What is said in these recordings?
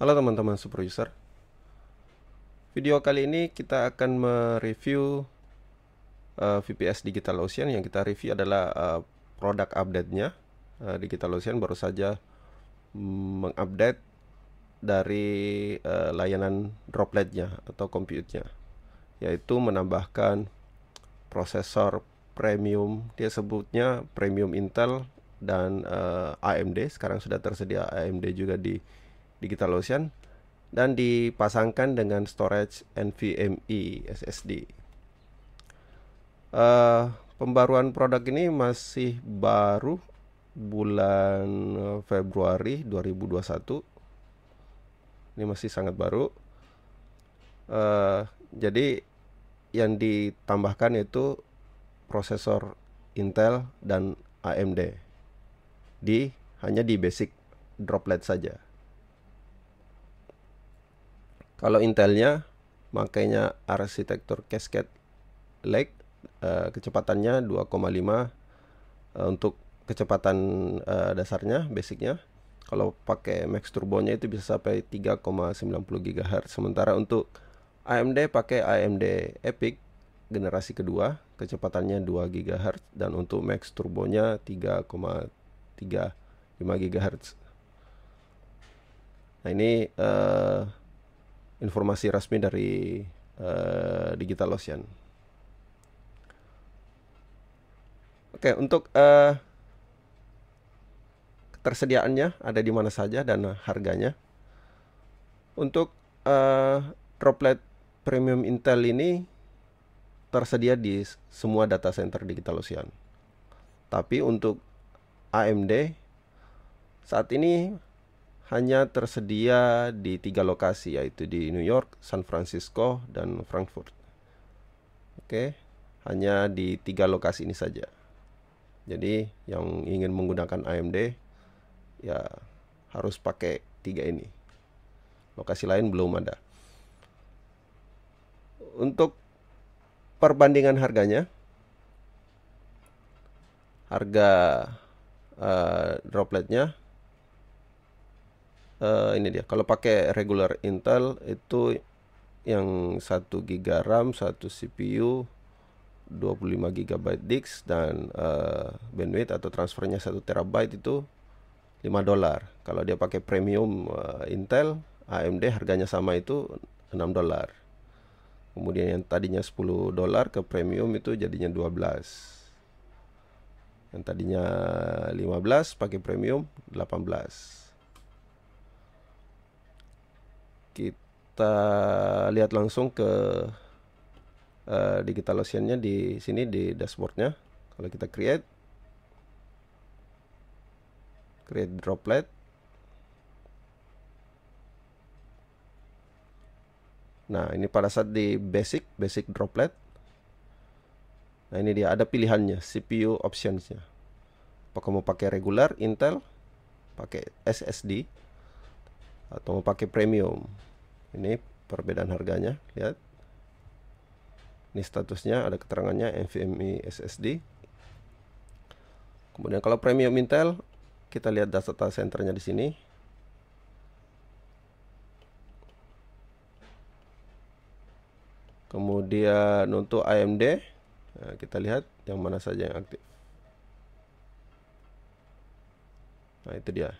Halo teman-teman super user Video kali ini kita akan mereview uh, eh, VPS Digital Ocean Yang kita review adalah uh, produk update-nya uh, Digital Ocean baru saja mengupdate dari uh, layanan droplet-nya atau compute-nya Yaitu menambahkan prosesor premium Dia sebutnya premium Intel dan uh, AMD Sekarang sudah tersedia AMD juga di digital ocean dan dipasangkan dengan storage NVMe SSD. Uh, eh, pembaruan produk ini masih baru bulan Februari 2021. Ini masih sangat baru. Uh, jadi yang ditambahkan itu prosesor Intel dan AMD di hanya di basic droplet saja. Kalau Intelnya makanya arsitektur Cascade Lake uh, kecepatannya 2,5 uh, eh, untuk kecepatan uh, dasarnya basicnya. Kalau pakai max turbonya itu bisa sampai 3,90 GHz. Sementara untuk AMD pakai AMD Epic generasi kedua kecepatannya 2 GHz dan untuk max turbonya 3,35 GHz. Nah ini uh, informasi resmi dari uh, Digital Ocean. Oke, untuk uh, ketersediaannya ada di mana saja dan harganya. Untuk uh, droplet premium Intel ini tersedia di semua data center Digital Ocean. Tapi untuk AMD saat ini hanya tersedia di tiga lokasi yaitu di New York, San Francisco, dan Frankfurt. Oke, hanya di tiga lokasi ini saja. Jadi yang ingin menggunakan AMD ya harus pakai tiga ini. Lokasi lain belum ada. Untuk perbandingan harganya, harga uh, dropletnya uh, ini dia kalau pakai regular Intel itu yang 1 GB RAM, 1 CPU, 25 GB disk dan uh, bandwidth atau transfernya 1 TB itu 5 dolar. Kalau dia pakai premium uh, Intel, AMD harganya sama itu 6 dolar. Kemudian yang tadinya 10 dolar ke premium itu jadinya 12. Yang tadinya 15 pakai premium 18. kita lihat langsung ke uh, digital oceannya di sini di dashboardnya kalau kita create create droplet nah ini pada saat di basic basic droplet nah ini dia ada pilihannya CPU optionsnya apakah mau pakai regular Intel pakai SSD atau mau pakai premium ini perbedaan harganya lihat ini statusnya ada keterangannya NVMe SSD kemudian kalau premium Intel kita lihat data centernya di sini kemudian untuk AMD nah, kita lihat yang mana saja yang aktif nah itu dia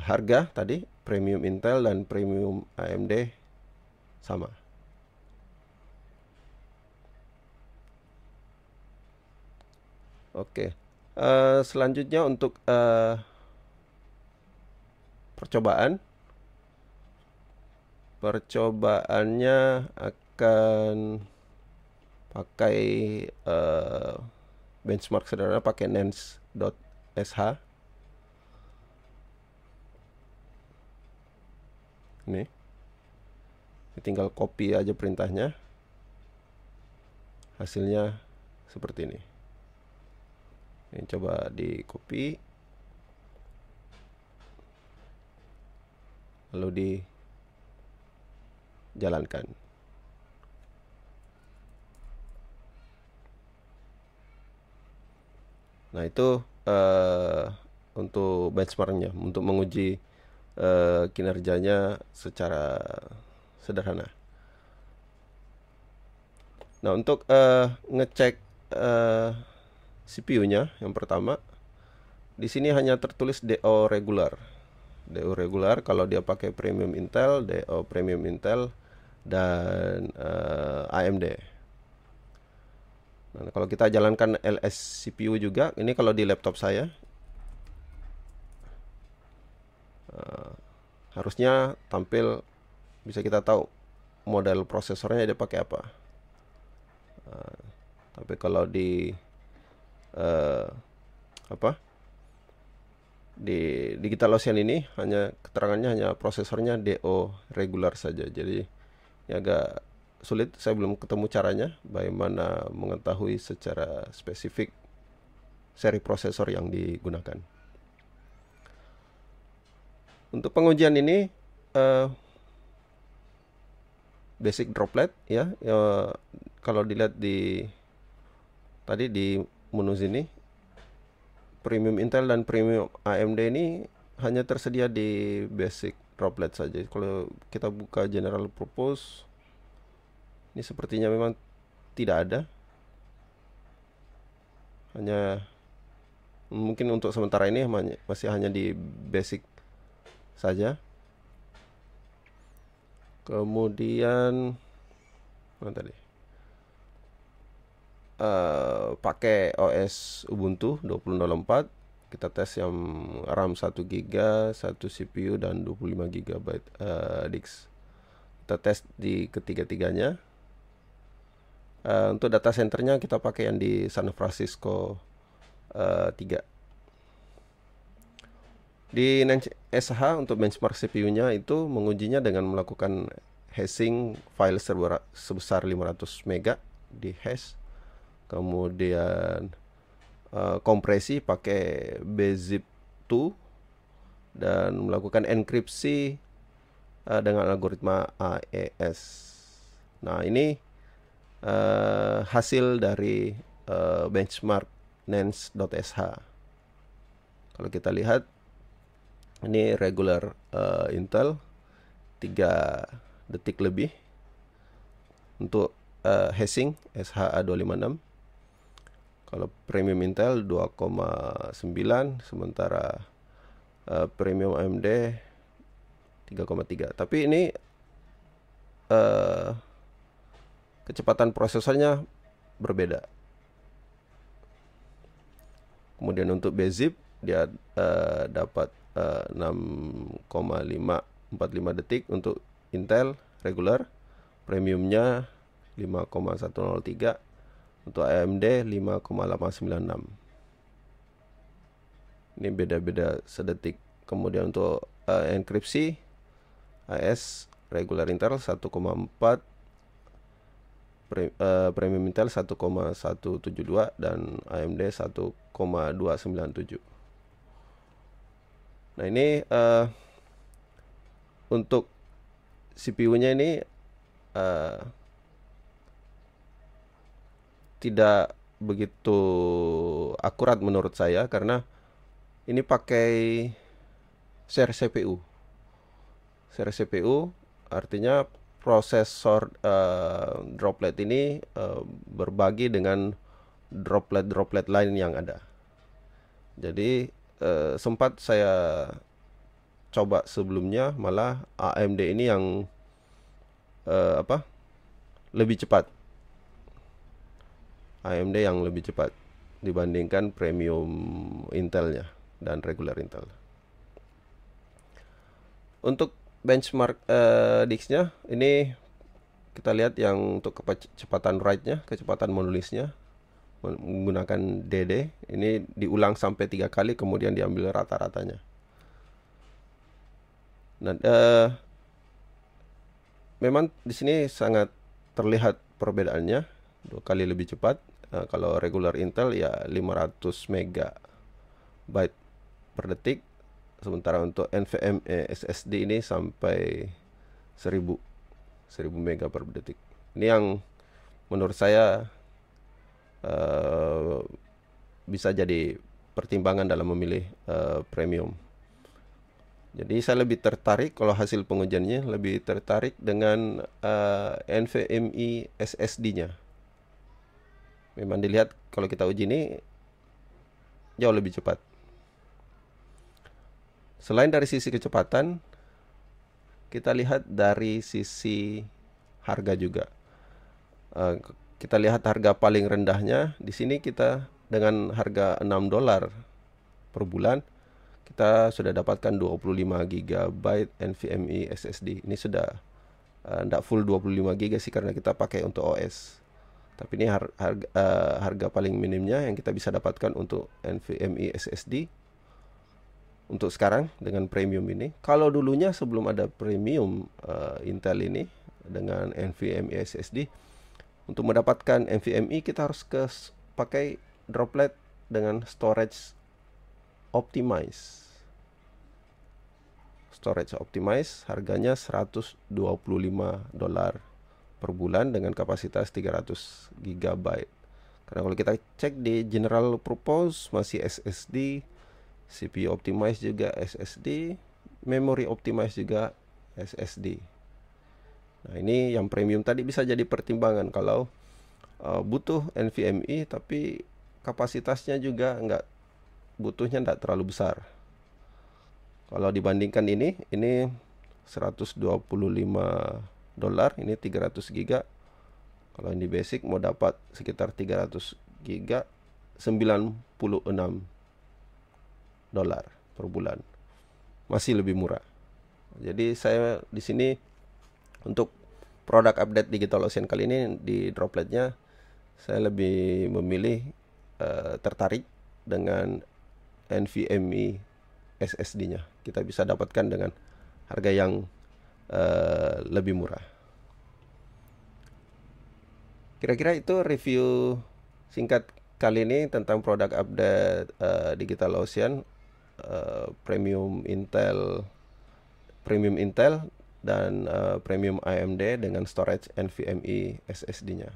harga tadi premium Intel dan premium AMD sama. Oke, uh, selanjutnya untuk uh, percobaan, percobaannya akan pakai uh, benchmark sederhana pakai nens.sh Nih. saya tinggal copy aja perintahnya. Hasilnya seperti ini. Ini coba di copy. Lalu di jalankan. Nah, itu uh, untuk benchmarknya, untuk menguji uh, kinerjanya secara sederhana. Nah, untuk uh, ngecek uh, eh, CPU-nya yang pertama di sini hanya tertulis DO regular. DO regular kalau dia pakai premium Intel, DO premium Intel dan uh, AMD. Nah, kalau kita jalankan LS CPU juga, ini kalau di laptop saya, Eh, harusnya tampil bisa kita tahu model prosesornya dia pakai apa uh, tapi kalau di uh, apa di digital ocean ini hanya keterangannya hanya prosesornya DO regular saja jadi ini agak sulit saya belum ketemu caranya bagaimana mengetahui secara spesifik seri prosesor yang digunakan untuk pengujian ini uh, basic droplet ya. Uh, kalau dilihat di tadi di menu sini premium Intel dan premium AMD ini hanya tersedia di basic droplet saja. Kalau kita buka general purpose ini sepertinya memang tidak ada. Hanya mungkin untuk sementara ini masih hanya di basic saja kemudian mana tadi uh, pakai OS Ubuntu 20.04 kita tes yang RAM 1 GB, 1 CPU dan 25 GB uh, disk. Kita tes di ketiga-tiganya. Uh, untuk data centernya kita pakai yang di San Francisco uh, eh, 3. Di SH untuk benchmark CPU-nya itu mengujinya dengan melakukan hashing file server sebesar 500 mega di hash. Kemudian uh, kompresi pakai bzip 2 dan melakukan enkripsi uh, dengan algoritma AES. Nah, ini uh, hasil dari uh, benchmark nens.sh. Kalau kita lihat ini regular uh, Intel 3 detik lebih untuk uh, hashing SHA256 kalau premium Intel 2,9 sementara uh, premium AMD 3,3 tapi ini uh, kecepatan prosesornya berbeda kemudian untuk bezip dia uh, dapat Eh, uh, 6,545 detik untuk Intel regular premiumnya 5,103 untuk AMD 5,896 ini beda-beda sedetik kemudian untuk uh, enkripsi AS regular Intel 1,4 pre, uh, premium Intel 1,172 dan AMD 1,297 Nah ini uh, untuk CPU-nya ini uh, tidak begitu akurat menurut saya karena ini pakai share CPU. Share CPU artinya prosesor uh, droplet ini uh, berbagi dengan droplet-droplet lain yang ada. Jadi uh, sempat saya coba sebelumnya malah AMD ini yang uh, apa lebih cepat AMD yang lebih cepat dibandingkan premium Intelnya dan regular Intel untuk benchmark uh, eh, Dix-nya ini kita lihat yang untuk kecepatan write-nya, kecepatan menulisnya menggunakan DD. Ini diulang sampai tiga kali kemudian diambil rata-ratanya. Nah, uh, memang di sini sangat terlihat perbedaannya dua kali lebih cepat. Uh, kalau regular Intel ya 500 megabyte per detik, sementara untuk NVMe eh, SSD ini sampai 1000 1000 mega per detik. Ini yang menurut saya Eh, bisa jadi pertimbangan dalam memilih uh, premium. Jadi saya lebih tertarik kalau hasil pengujiannya lebih tertarik dengan uh, eh, NVMe SSD-nya. Memang dilihat kalau kita uji ini jauh lebih cepat. Selain dari sisi kecepatan, kita lihat dari sisi harga juga. Uh, kita lihat harga paling rendahnya di sini kita dengan harga 6 dolar per bulan kita sudah dapatkan 25 GB NVMe SSD. Ini sudah tidak eh, uh, full 25 GB sih karena kita pakai untuk OS. Tapi ini har harga, uh, harga paling minimnya yang kita bisa dapatkan untuk NVMe SSD untuk sekarang dengan premium ini. Kalau dulunya sebelum ada premium uh, Intel ini dengan NVMe SSD untuk mendapatkan NVMe kita harus ke pakai droplet dengan storage optimize storage optimize harganya 125 dolar per bulan dengan kapasitas 300 GB karena kalau kita cek di general purpose masih SSD CPU optimize juga SSD memory optimize juga SSD Nah, ini yang premium tadi bisa jadi pertimbangan kalau uh, butuh NVMe tapi kapasitasnya juga nggak butuhnya nggak terlalu besar. Kalau dibandingkan ini, ini 125 dolar, ini 300 giga. Kalau ini basic mau dapat sekitar 300 giga 96 dolar per bulan. Masih lebih murah. Jadi saya di sini untuk produk update digital ocean kali ini di dropletnya saya lebih memilih uh, tertarik dengan NVMe SSD-nya. Kita bisa dapatkan dengan harga yang uh, lebih murah. Kira-kira itu review singkat kali ini tentang produk update uh, Digital Ocean uh, Premium Intel Premium Intel dan uh, premium AMD dengan storage NVMe SSD-nya.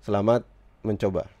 Selamat mencoba.